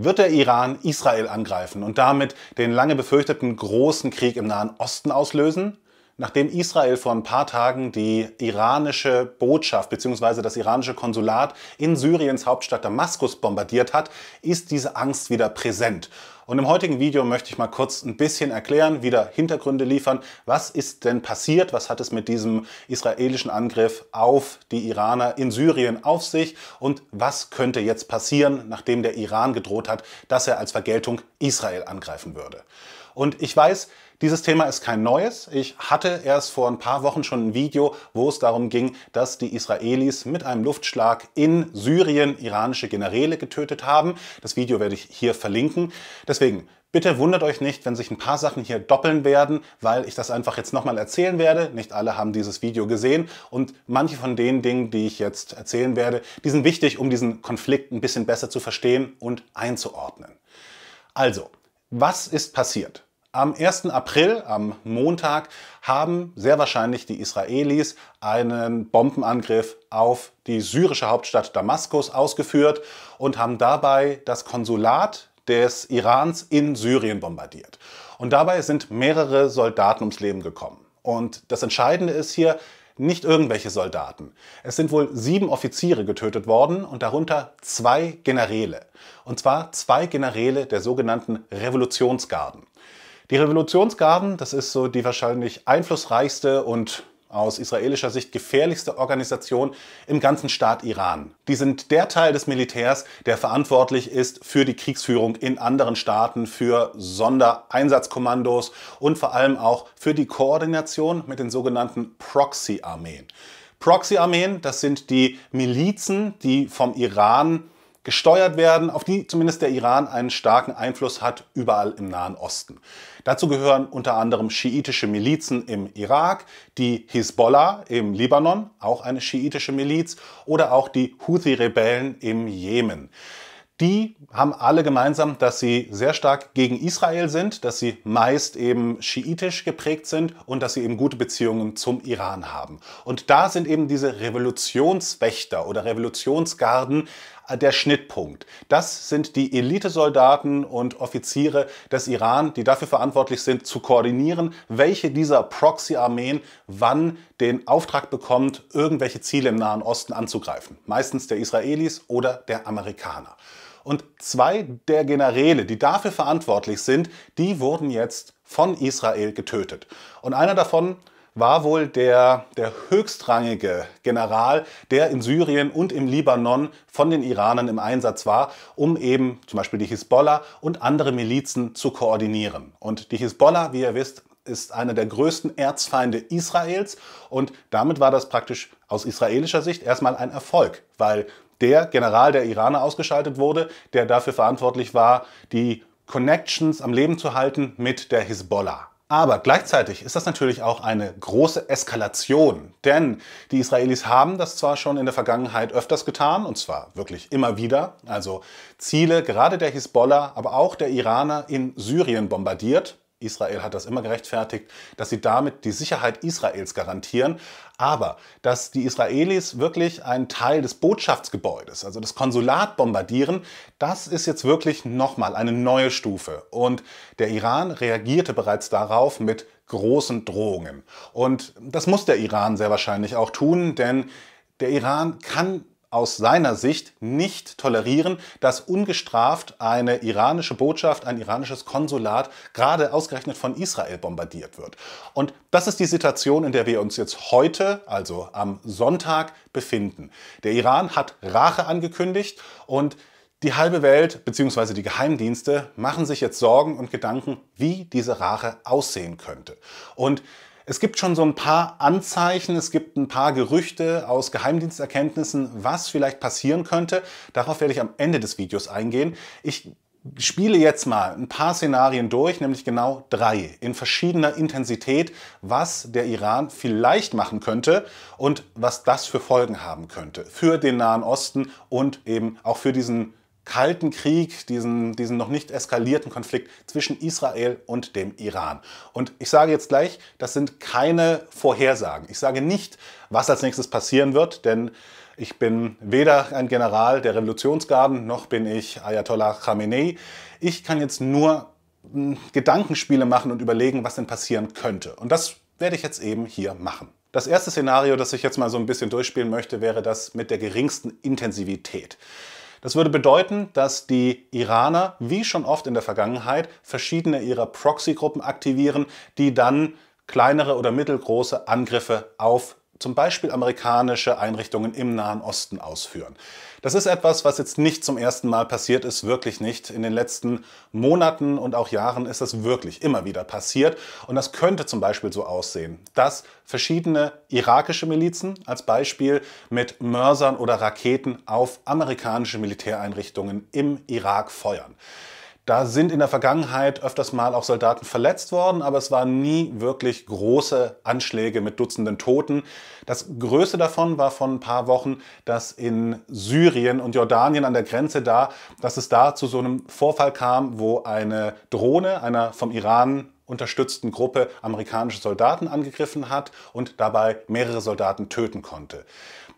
Wird der Iran Israel angreifen und damit den lange befürchteten großen Krieg im Nahen Osten auslösen? Nachdem Israel vor ein paar Tagen die iranische Botschaft bzw. das iranische Konsulat in Syriens Hauptstadt Damaskus bombardiert hat, ist diese Angst wieder präsent. Und im heutigen Video möchte ich mal kurz ein bisschen erklären, wieder Hintergründe liefern. Was ist denn passiert? Was hat es mit diesem israelischen Angriff auf die Iraner in Syrien auf sich? Und was könnte jetzt passieren, nachdem der Iran gedroht hat, dass er als Vergeltung Israel angreifen würde? Und ich weiß, dieses Thema ist kein neues. Ich hatte erst vor ein paar Wochen schon ein Video, wo es darum ging, dass die Israelis mit einem Luftschlag in Syrien iranische Generäle getötet haben. Das Video werde ich hier verlinken. Das Deswegen, bitte wundert euch nicht, wenn sich ein paar Sachen hier doppeln werden, weil ich das einfach jetzt nochmal erzählen werde. Nicht alle haben dieses Video gesehen und manche von den Dingen, die ich jetzt erzählen werde, die sind wichtig, um diesen Konflikt ein bisschen besser zu verstehen und einzuordnen. Also, was ist passiert? Am 1. April, am Montag, haben sehr wahrscheinlich die Israelis einen Bombenangriff auf die syrische Hauptstadt Damaskus ausgeführt und haben dabei das Konsulat des Irans in Syrien bombardiert. Und dabei sind mehrere Soldaten ums Leben gekommen. Und das Entscheidende ist hier, nicht irgendwelche Soldaten. Es sind wohl sieben Offiziere getötet worden und darunter zwei Generäle. Und zwar zwei Generäle der sogenannten Revolutionsgarden. Die Revolutionsgarden, das ist so die wahrscheinlich einflussreichste und aus israelischer Sicht gefährlichste Organisation im ganzen Staat Iran. Die sind der Teil des Militärs, der verantwortlich ist für die Kriegsführung in anderen Staaten, für Sondereinsatzkommandos und vor allem auch für die Koordination mit den sogenannten Proxy-Armeen. Proxy-Armeen, das sind die Milizen, die vom Iran gesteuert werden, auf die zumindest der Iran einen starken Einfluss hat, überall im Nahen Osten. Dazu gehören unter anderem schiitische Milizen im Irak, die Hisbollah im Libanon, auch eine schiitische Miliz, oder auch die Houthi-Rebellen im Jemen die haben alle gemeinsam, dass sie sehr stark gegen Israel sind, dass sie meist eben schiitisch geprägt sind und dass sie eben gute Beziehungen zum Iran haben. Und da sind eben diese Revolutionswächter oder Revolutionsgarden der Schnittpunkt. Das sind die Elitesoldaten und Offiziere des Iran, die dafür verantwortlich sind, zu koordinieren, welche dieser Proxy-Armeen wann den Auftrag bekommt, irgendwelche Ziele im Nahen Osten anzugreifen. Meistens der Israelis oder der Amerikaner. Und zwei der Generäle, die dafür verantwortlich sind, die wurden jetzt von Israel getötet. Und einer davon war wohl der, der höchstrangige General, der in Syrien und im Libanon von den Iranern im Einsatz war, um eben zum Beispiel die Hisbollah und andere Milizen zu koordinieren. Und die Hisbollah, wie ihr wisst, ist einer der größten Erzfeinde Israels und damit war das praktisch aus israelischer Sicht erstmal ein Erfolg, weil der General der Iraner ausgeschaltet wurde, der dafür verantwortlich war, die Connections am Leben zu halten mit der Hisbollah. Aber gleichzeitig ist das natürlich auch eine große Eskalation, denn die Israelis haben das zwar schon in der Vergangenheit öfters getan, und zwar wirklich immer wieder, also Ziele gerade der Hisbollah, aber auch der Iraner in Syrien bombardiert, Israel hat das immer gerechtfertigt, dass sie damit die Sicherheit Israels garantieren. Aber dass die Israelis wirklich einen Teil des Botschaftsgebäudes, also das Konsulat bombardieren, das ist jetzt wirklich nochmal eine neue Stufe. Und der Iran reagierte bereits darauf mit großen Drohungen. Und das muss der Iran sehr wahrscheinlich auch tun, denn der Iran kann aus seiner Sicht nicht tolerieren, dass ungestraft eine iranische Botschaft, ein iranisches Konsulat gerade ausgerechnet von Israel bombardiert wird. Und das ist die Situation, in der wir uns jetzt heute, also am Sonntag, befinden. Der Iran hat Rache angekündigt und die halbe Welt bzw. die Geheimdienste machen sich jetzt Sorgen und Gedanken, wie diese Rache aussehen könnte. Und es gibt schon so ein paar Anzeichen, es gibt ein paar Gerüchte aus Geheimdiensterkenntnissen, was vielleicht passieren könnte. Darauf werde ich am Ende des Videos eingehen. Ich spiele jetzt mal ein paar Szenarien durch, nämlich genau drei, in verschiedener Intensität, was der Iran vielleicht machen könnte und was das für Folgen haben könnte für den Nahen Osten und eben auch für diesen Kalten Krieg, diesen, diesen noch nicht eskalierten Konflikt zwischen Israel und dem Iran. Und ich sage jetzt gleich, das sind keine Vorhersagen. Ich sage nicht, was als nächstes passieren wird, denn ich bin weder ein General der Revolutionsgarden, noch bin ich Ayatollah Khamenei. Ich kann jetzt nur hm, Gedankenspiele machen und überlegen, was denn passieren könnte. Und das werde ich jetzt eben hier machen. Das erste Szenario, das ich jetzt mal so ein bisschen durchspielen möchte, wäre das mit der geringsten Intensivität. Das würde bedeuten, dass die Iraner, wie schon oft in der Vergangenheit, verschiedene ihrer Proxygruppen aktivieren, die dann kleinere oder mittelgroße Angriffe auf zum Beispiel amerikanische Einrichtungen im Nahen Osten ausführen. Das ist etwas, was jetzt nicht zum ersten Mal passiert ist, wirklich nicht. In den letzten Monaten und auch Jahren ist das wirklich immer wieder passiert. Und das könnte zum Beispiel so aussehen, dass verschiedene irakische Milizen als Beispiel mit Mörsern oder Raketen auf amerikanische Militäreinrichtungen im Irak feuern. Da sind in der Vergangenheit öfters mal auch Soldaten verletzt worden, aber es waren nie wirklich große Anschläge mit Dutzenden Toten. Das größte davon war vor ein paar Wochen, dass in Syrien und Jordanien an der Grenze da, dass es da zu so einem Vorfall kam, wo eine Drohne einer vom Iran unterstützten Gruppe amerikanische Soldaten angegriffen hat und dabei mehrere Soldaten töten konnte.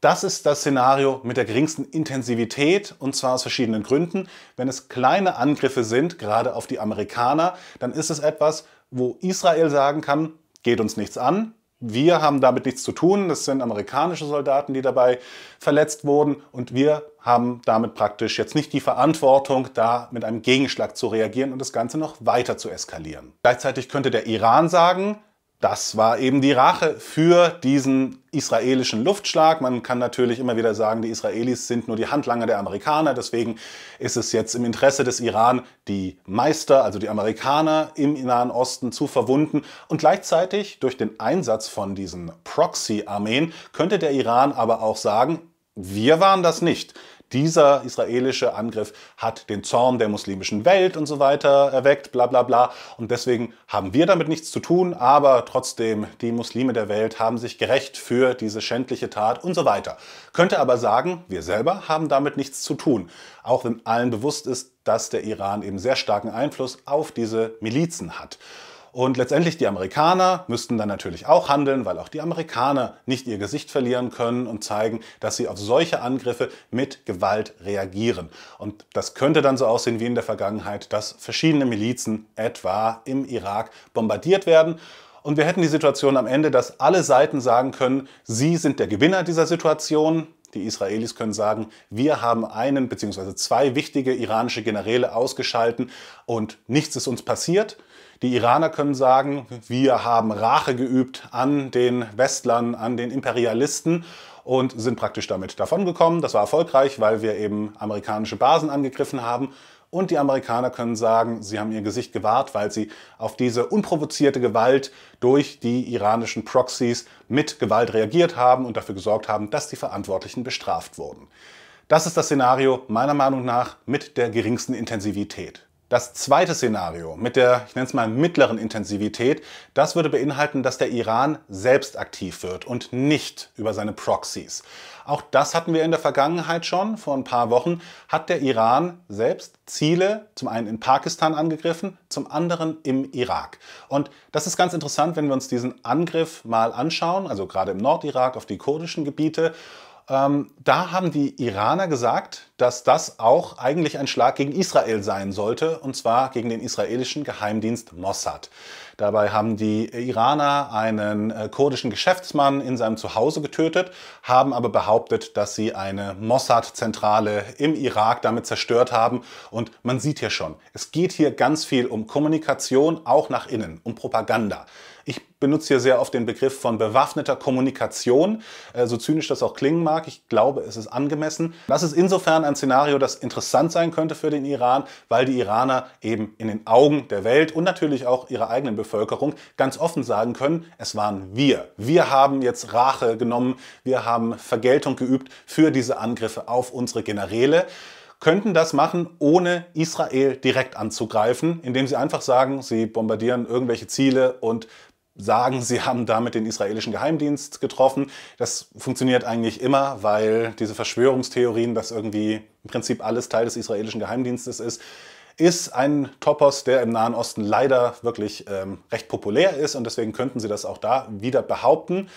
Das ist das Szenario mit der geringsten Intensivität und zwar aus verschiedenen Gründen. Wenn es kleine Angriffe sind, gerade auf die Amerikaner, dann ist es etwas, wo Israel sagen kann, geht uns nichts an, wir haben damit nichts zu tun. Das sind amerikanische Soldaten, die dabei verletzt wurden. Und wir haben damit praktisch jetzt nicht die Verantwortung, da mit einem Gegenschlag zu reagieren und das Ganze noch weiter zu eskalieren. Gleichzeitig könnte der Iran sagen, das war eben die Rache für diesen israelischen Luftschlag. Man kann natürlich immer wieder sagen, die Israelis sind nur die Handlanger der Amerikaner. Deswegen ist es jetzt im Interesse des Iran, die Meister, also die Amerikaner im Nahen Osten zu verwunden. Und gleichzeitig durch den Einsatz von diesen Proxy-Armeen könnte der Iran aber auch sagen, wir waren das nicht dieser israelische Angriff hat den Zorn der muslimischen Welt und so weiter erweckt, bla bla bla. Und deswegen haben wir damit nichts zu tun, aber trotzdem, die Muslime der Welt haben sich gerecht für diese schändliche Tat und so weiter. Könnte aber sagen, wir selber haben damit nichts zu tun, auch wenn allen bewusst ist, dass der Iran eben sehr starken Einfluss auf diese Milizen hat. Und letztendlich die Amerikaner müssten dann natürlich auch handeln, weil auch die Amerikaner nicht ihr Gesicht verlieren können und zeigen, dass sie auf solche Angriffe mit Gewalt reagieren. Und das könnte dann so aussehen wie in der Vergangenheit, dass verschiedene Milizen etwa im Irak bombardiert werden. Und wir hätten die Situation am Ende, dass alle Seiten sagen können, sie sind der Gewinner dieser Situation, die Israelis können sagen, wir haben einen bzw. zwei wichtige iranische Generäle ausgeschalten und nichts ist uns passiert. Die Iraner können sagen, wir haben Rache geübt an den Westlern, an den Imperialisten und sind praktisch damit davongekommen. Das war erfolgreich, weil wir eben amerikanische Basen angegriffen haben. Und die Amerikaner können sagen, sie haben ihr Gesicht gewahrt, weil sie auf diese unprovozierte Gewalt durch die iranischen Proxys mit Gewalt reagiert haben und dafür gesorgt haben, dass die Verantwortlichen bestraft wurden. Das ist das Szenario meiner Meinung nach mit der geringsten Intensivität. Das zweite Szenario mit der, ich nenne es mal, mittleren Intensivität, das würde beinhalten, dass der Iran selbst aktiv wird und nicht über seine Proxys. Auch das hatten wir in der Vergangenheit schon. Vor ein paar Wochen hat der Iran selbst Ziele, zum einen in Pakistan angegriffen, zum anderen im Irak. Und das ist ganz interessant, wenn wir uns diesen Angriff mal anschauen, also gerade im Nordirak auf die kurdischen Gebiete. Ähm, da haben die Iraner gesagt, dass das auch eigentlich ein Schlag gegen Israel sein sollte, und zwar gegen den israelischen Geheimdienst Mossad. Dabei haben die Iraner einen äh, kurdischen Geschäftsmann in seinem Zuhause getötet, haben aber behauptet, dass sie eine Mossad-Zentrale im Irak damit zerstört haben. Und man sieht hier schon, es geht hier ganz viel um Kommunikation, auch nach innen, um Propaganda. Ich benutze hier sehr oft den Begriff von bewaffneter Kommunikation, äh, so zynisch das auch klingen mag. Ich glaube, es ist angemessen. Das ist insofern ein Szenario, das interessant sein könnte für den Iran, weil die Iraner eben in den Augen der Welt und natürlich auch ihrer eigenen Bevölkerung ganz offen sagen können, es waren wir. Wir haben jetzt Rache genommen, wir haben Vergeltung geübt für diese Angriffe auf unsere Generäle könnten das machen, ohne Israel direkt anzugreifen, indem sie einfach sagen, sie bombardieren irgendwelche Ziele und sagen, sie haben damit den israelischen Geheimdienst getroffen. Das funktioniert eigentlich immer, weil diese Verschwörungstheorien, dass irgendwie im Prinzip alles Teil des israelischen Geheimdienstes ist, ist ein Topos, der im Nahen Osten leider wirklich ähm, recht populär ist und deswegen könnten sie das auch da wieder behaupten.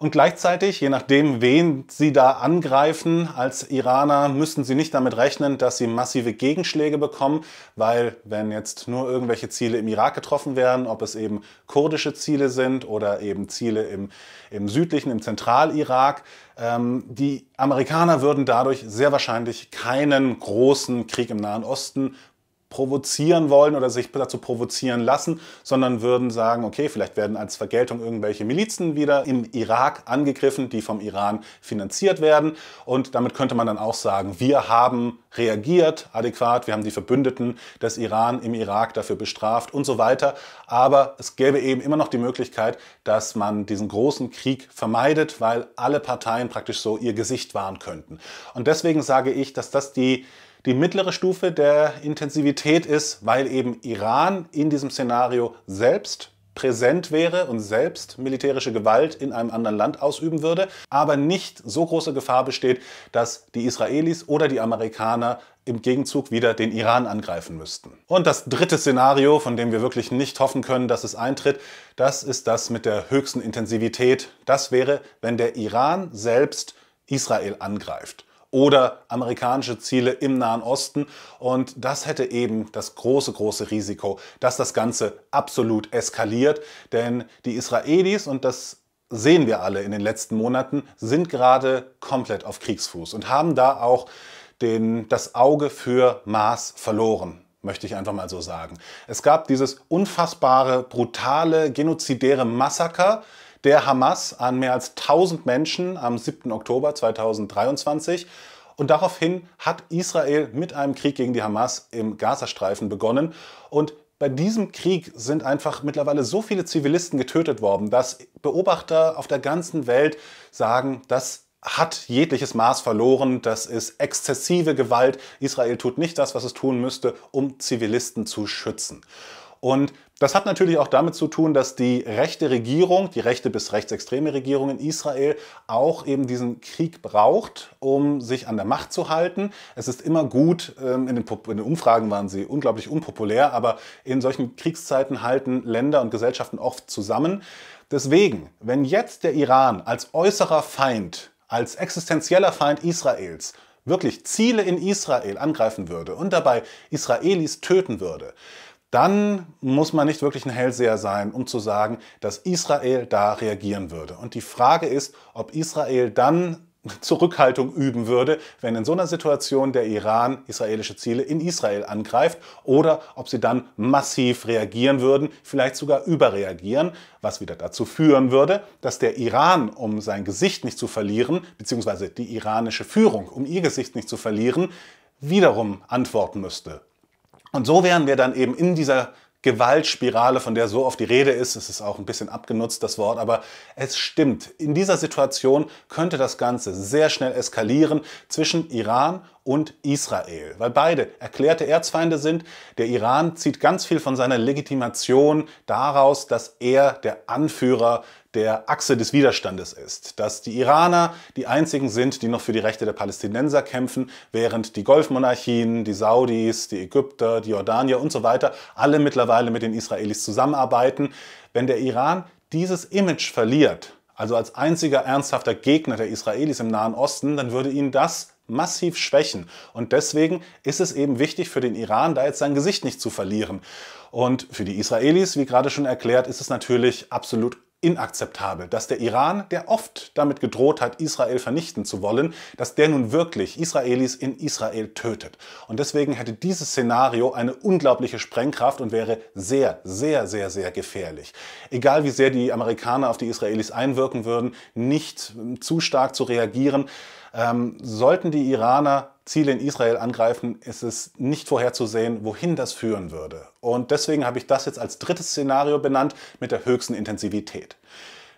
Und gleichzeitig, je nachdem, wen sie da angreifen als Iraner, müssen sie nicht damit rechnen, dass sie massive Gegenschläge bekommen, weil wenn jetzt nur irgendwelche Ziele im Irak getroffen werden, ob es eben kurdische Ziele sind oder eben Ziele im, im südlichen, im Zentralirak, ähm, die Amerikaner würden dadurch sehr wahrscheinlich keinen großen Krieg im Nahen Osten provozieren wollen oder sich dazu provozieren lassen, sondern würden sagen, okay, vielleicht werden als Vergeltung irgendwelche Milizen wieder im Irak angegriffen, die vom Iran finanziert werden. Und damit könnte man dann auch sagen, wir haben reagiert adäquat, wir haben die Verbündeten des Iran im Irak dafür bestraft und so weiter. Aber es gäbe eben immer noch die Möglichkeit, dass man diesen großen Krieg vermeidet, weil alle Parteien praktisch so ihr Gesicht wahren könnten. Und deswegen sage ich, dass das die die mittlere Stufe der Intensivität ist, weil eben Iran in diesem Szenario selbst präsent wäre und selbst militärische Gewalt in einem anderen Land ausüben würde, aber nicht so große Gefahr besteht, dass die Israelis oder die Amerikaner im Gegenzug wieder den Iran angreifen müssten. Und das dritte Szenario, von dem wir wirklich nicht hoffen können, dass es eintritt, das ist das mit der höchsten Intensivität. Das wäre, wenn der Iran selbst Israel angreift oder amerikanische Ziele im Nahen Osten. Und das hätte eben das große, große Risiko, dass das Ganze absolut eskaliert. Denn die Israelis, und das sehen wir alle in den letzten Monaten, sind gerade komplett auf Kriegsfuß und haben da auch den, das Auge für Maß verloren möchte ich einfach mal so sagen. Es gab dieses unfassbare, brutale, genozidäre Massaker der Hamas an mehr als 1000 Menschen am 7. Oktober 2023. Und daraufhin hat Israel mit einem Krieg gegen die Hamas im Gazastreifen begonnen. Und bei diesem Krieg sind einfach mittlerweile so viele Zivilisten getötet worden, dass Beobachter auf der ganzen Welt sagen, dass hat jegliches Maß verloren. Das ist exzessive Gewalt. Israel tut nicht das, was es tun müsste, um Zivilisten zu schützen. Und das hat natürlich auch damit zu tun, dass die rechte Regierung, die rechte bis rechtsextreme Regierung in Israel auch eben diesen Krieg braucht, um sich an der Macht zu halten. Es ist immer gut, ähm, in den, in den Umfragen waren sie unglaublich unpopulär, aber in solchen Kriegszeiten halten Länder und Gesellschaften oft zusammen. Deswegen, wenn jetzt der Iran als äußerer Feind, als existenzieller Feind Israels wirklich Ziele in Israel angreifen würde und dabei Israelis töten würde, dann muss man nicht wirklich ein Hellseher sein, um zu sagen, dass Israel da reagieren würde. Und die Frage ist, ob Israel dann Zurückhaltung üben würde, wenn in so einer Situation der Iran israelische Ziele in Israel angreift oder ob sie dann massiv reagieren würden, vielleicht sogar überreagieren, was wieder dazu führen würde, dass der Iran, um sein Gesicht nicht zu verlieren, beziehungsweise die iranische Führung, um ihr Gesicht nicht zu verlieren, wiederum antworten müsste und so wären wir dann eben in dieser Gewaltspirale, von der so oft die Rede ist. Es ist auch ein bisschen abgenutzt, das Wort, aber es stimmt. In dieser Situation könnte das Ganze sehr schnell eskalieren zwischen Iran und Israel, weil beide erklärte Erzfeinde sind. Der Iran zieht ganz viel von seiner Legitimation daraus, dass er der Anführer der Achse des Widerstandes ist, dass die Iraner die einzigen sind, die noch für die Rechte der Palästinenser kämpfen, während die Golfmonarchien, die Saudis, die Ägypter, die Jordanier und so weiter alle mittlerweile mit den Israelis zusammenarbeiten. Wenn der Iran dieses Image verliert, also als einziger ernsthafter Gegner der Israelis im Nahen Osten, dann würde ihnen das massiv schwächen. Und deswegen ist es eben wichtig für den Iran, da jetzt sein Gesicht nicht zu verlieren. Und für die Israelis, wie gerade schon erklärt, ist es natürlich absolut inakzeptabel, dass der Iran, der oft damit gedroht hat, Israel vernichten zu wollen, dass der nun wirklich Israelis in Israel tötet. Und deswegen hätte dieses Szenario eine unglaubliche Sprengkraft und wäre sehr, sehr, sehr, sehr gefährlich. Egal wie sehr die Amerikaner auf die Israelis einwirken würden, nicht ähm, zu stark zu reagieren, ähm, sollten die Iraner Ziele in Israel angreifen, ist es nicht vorherzusehen, wohin das führen würde. Und deswegen habe ich das jetzt als drittes Szenario benannt mit der höchsten Intensivität.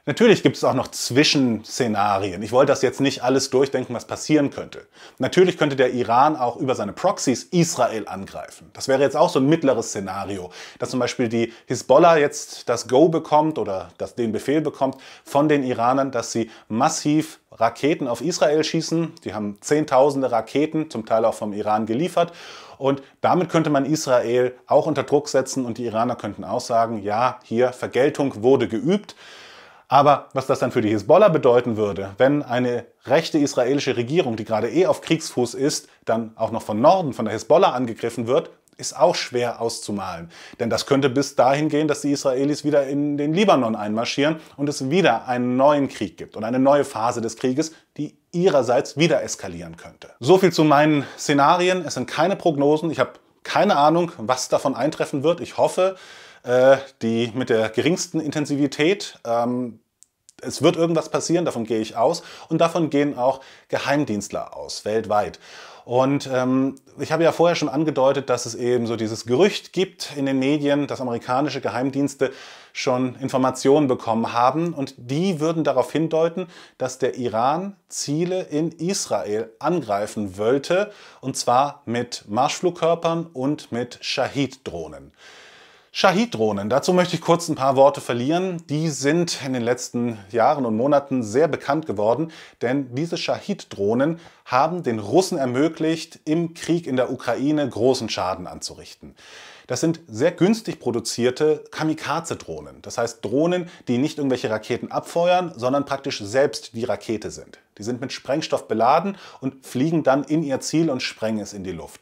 Natürlich gibt es auch noch Zwischenszenarien. Ich wollte das jetzt nicht alles durchdenken, was passieren könnte. Natürlich könnte der Iran auch über seine Proxys Israel angreifen. Das wäre jetzt auch so ein mittleres Szenario, dass zum Beispiel die Hisbollah jetzt das Go bekommt oder das, den Befehl bekommt von den Iranern, dass sie massiv Raketen auf Israel schießen. Die haben Zehntausende Raketen, zum Teil auch vom Iran geliefert. Und damit könnte man Israel auch unter Druck setzen und die Iraner könnten auch sagen, ja, hier Vergeltung wurde geübt. Aber was das dann für die Hisbollah bedeuten würde, wenn eine rechte israelische Regierung, die gerade eh auf Kriegsfuß ist, dann auch noch von Norden, von der Hisbollah angegriffen wird, ist auch schwer auszumalen. Denn das könnte bis dahin gehen, dass die Israelis wieder in den Libanon einmarschieren und es wieder einen neuen Krieg gibt und eine neue Phase des Krieges, die ihrerseits wieder eskalieren könnte. So viel zu meinen Szenarien. Es sind keine Prognosen. Ich habe keine Ahnung, was davon eintreffen wird. Ich hoffe, äh, die mit der geringsten Intensivität. Ähm, es wird irgendwas passieren, davon gehe ich aus. Und davon gehen auch Geheimdienstler aus, weltweit. Und ähm, ich habe ja vorher schon angedeutet, dass es eben so dieses Gerücht gibt in den Medien, dass amerikanische Geheimdienste schon Informationen bekommen haben. Und die würden darauf hindeuten, dass der Iran Ziele in Israel angreifen wollte. Und zwar mit Marschflugkörpern und mit Shahid-Drohnen. Shahid-Drohnen. Dazu möchte ich kurz ein paar Worte verlieren. Die sind in den letzten Jahren und Monaten sehr bekannt geworden, denn diese Shahid-Drohnen haben den Russen ermöglicht, im Krieg in der Ukraine großen Schaden anzurichten. Das sind sehr günstig produzierte Kamikaze-Drohnen. Das heißt Drohnen, die nicht irgendwelche Raketen abfeuern, sondern praktisch selbst die Rakete sind. Die sind mit Sprengstoff beladen und fliegen dann in ihr Ziel und sprengen es in die Luft.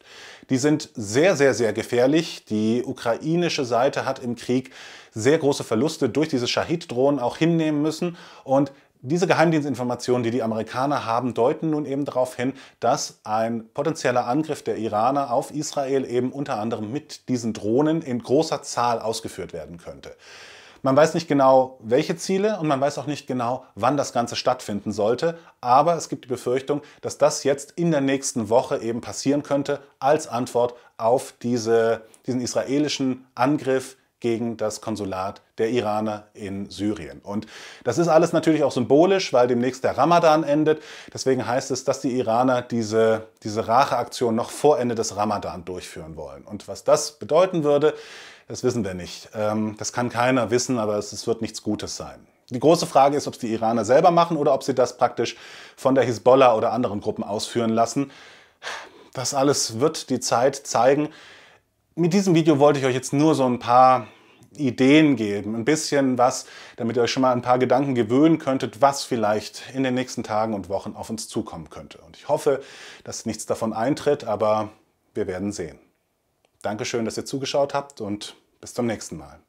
Die sind sehr, sehr, sehr gefährlich. Die ukrainische Seite hat im Krieg sehr große Verluste durch diese Shahid-Drohnen auch hinnehmen müssen und diese Geheimdienstinformationen, die die Amerikaner haben, deuten nun eben darauf hin, dass ein potenzieller Angriff der Iraner auf Israel eben unter anderem mit diesen Drohnen in großer Zahl ausgeführt werden könnte. Man weiß nicht genau, welche Ziele und man weiß auch nicht genau, wann das Ganze stattfinden sollte. Aber es gibt die Befürchtung, dass das jetzt in der nächsten Woche eben passieren könnte als Antwort auf diese, diesen israelischen Angriff gegen das Konsulat der Iraner in Syrien. Und das ist alles natürlich auch symbolisch, weil demnächst der Ramadan endet. Deswegen heißt es, dass die Iraner diese, diese Racheaktion noch vor Ende des Ramadan durchführen wollen. Und was das bedeuten würde, das wissen wir nicht. Ähm, das kann keiner wissen, aber es wird nichts Gutes sein. Die große Frage ist, ob es die Iraner selber machen oder ob sie das praktisch von der Hisbollah oder anderen Gruppen ausführen lassen. Das alles wird die Zeit zeigen. Mit diesem Video wollte ich euch jetzt nur so ein paar Ideen geben, ein bisschen was, damit ihr euch schon mal ein paar Gedanken gewöhnen könntet, was vielleicht in den nächsten Tagen und Wochen auf uns zukommen könnte. Und ich hoffe, dass nichts davon eintritt, aber wir werden sehen. Dankeschön, dass ihr zugeschaut habt und bis zum nächsten Mal.